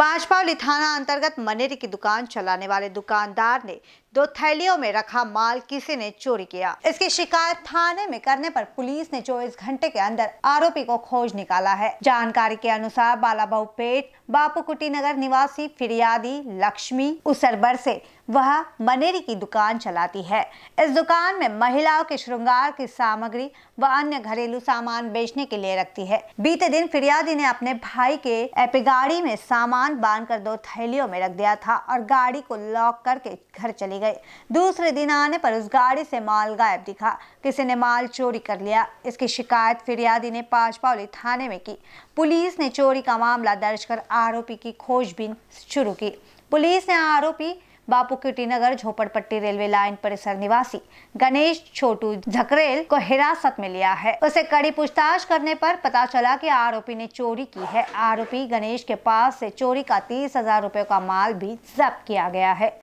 पांचपावली थाना अंतर्गत मनेरी की दुकान चलाने वाले दुकानदार ने दो थैलियों में रखा माल किसी ने चोरी किया इसकी शिकायत थाने में करने पर पुलिस ने चौबीस घंटे के अंदर आरोपी को खोज निकाला है जानकारी के अनुसार बालाबाउ पेट बापू कुटी नगर निवासी फिरियादी लक्ष्मी उसरबर से वह मनेरी की दुकान चलाती है इस दुकान में महिलाओं के श्रृंगार की सामग्री व अन्य घरेलू सामान बेचने के लिए रखती है बीते दिन फिरियादी ने अपने भाई के एपिगाड़ी में सामान सामान बांध कर दो थैलियों में रख दिया था और गाड़ी को लॉक करके घर चले गए दूसरे दिन आने पर उस गाड़ी से माल गायब दिखा किसी ने माल चोरी कर लिया इसकी शिकायत फिरियादी ने पाचपावली थाने में की पुलिस ने चोरी का मामला दर्ज कर आरोपी की खोजबीन शुरू की पुलिस ने आरोपी बापू की टीनगर झोपड़पट्टी रेलवे लाइन परिसर निवासी गणेश छोटू झकरेल को हिरासत में लिया है उसे कड़ी पूछताछ करने पर पता चला कि आरोपी ने चोरी की है आरोपी गणेश के पास से चोरी का तीस हजार रूपए का माल भी जब्त किया गया है